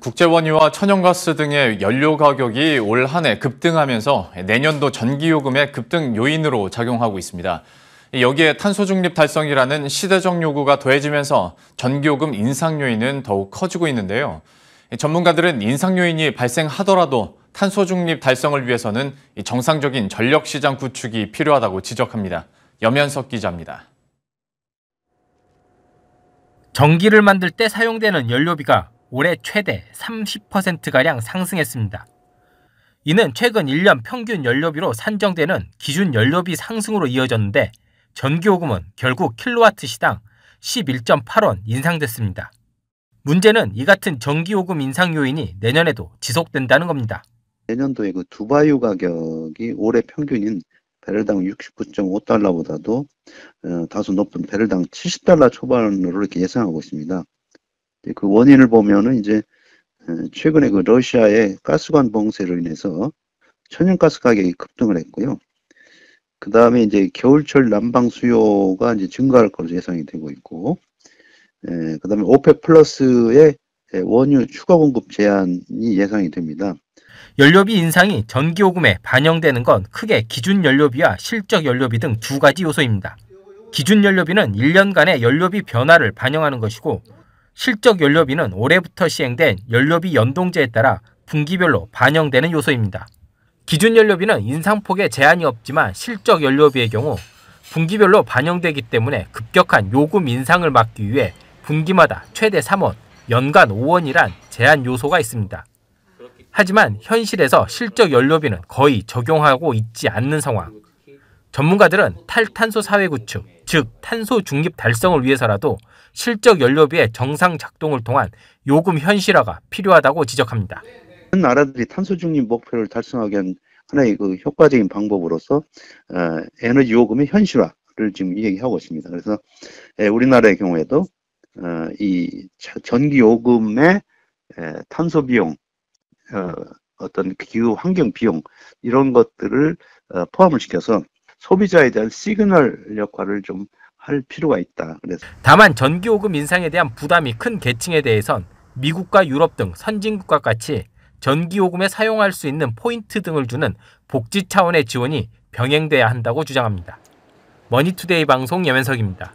국제원유와 천연가스 등의 연료 가격이 올한해 급등하면서 내년도 전기요금의 급등 요인으로 작용하고 있습니다. 여기에 탄소중립 달성이라는 시대적 요구가 더해지면서 전기요금 인상 요인은 더욱 커지고 있는데요. 전문가들은 인상 요인이 발생하더라도 탄소중립 달성을 위해서는 정상적인 전력시장 구축이 필요하다고 지적합니다. 염현석 기자입니다. 전기를 만들 때 사용되는 연료비가 올해 최대 30%가량 상승했습니다. 이는 최근 1년 평균 연료비로 산정되는 기준 연료비 상승으로 이어졌는데 전기요금은 결국 킬로와트 시당 11.8원 인상됐습니다. 문제는 이 같은 전기요금 인상 요인이 내년에도 지속된다는 겁니다. 내년도에 그 두바이유 가격이 올해 평균인 배럴당 69.5달러보다도 어, 다소 높은 배럴당 70달러 초반으로 이렇게 예상하고 있습니다. 예, 그 원인을 보면은 이제 최근에 그 러시아의 가스관 봉쇄로 인해서 천연가스 가격이 급등을 했고요. 그 다음에 이제 겨울철 난방 수요가 이제 증가할 것으로 예상이 되고 있고, 그 다음에 오펙 플러스의 원유 추가 공급 제한이 예상이 됩니다. 연료비 인상이 전기요금에 반영되는 건 크게 기준 연료비와 실적 연료비 등 두 가지 요소입니다. 기준 연료비는 1년간의 연료비 변화를 반영하는 것이고 실적 연료비는 올해부터 시행된 연료비 연동제에 따라 분기별로 반영되는 요소입니다. 기준 연료비는 인상폭에 제한이 없지만 실적 연료비의 경우 분기별로 반영되기 때문에 급격한 요금 인상을 막기 위해 분기마다 최대 3원, 연간 5원이란 제한 요소가 있습니다. 하지만 현실에서 실적 연료비는 거의 적용하고 있지 않는 상황. 전문가들은 탈탄소 사회 구축, 즉 탄소 중립 달성을 위해서라도 실적 연료비의 정상 작동을 통한 요금 현실화가 필요하다고 지적합니다. 나라들이 탄소 중립 목표를 달성하기 위한 하나의 그 효과적인 방법으로서 어, 에너지 요금의 현실화를 지금 얘기하고 있습니다. 그래서 예, 우리나라의 경우에도 어, 이 전기 요금의 탄소 비용 어, 어떤 기후 환경 비용 이런 것들을 포함을 시켜서 소비자에 대한 시그널 역할을 좀 할 필요가 있다. 그래서 다만 전기요금 인상에 대한 부담이 큰 계층에 대해선 미국과 유럽 등 선진국과 같이 전기요금에 사용할 수 있는 포인트 등을 주는 복지 차원의 지원이 병행돼야 한다고 주장합니다. 머니투데이 방송 여면석입니다.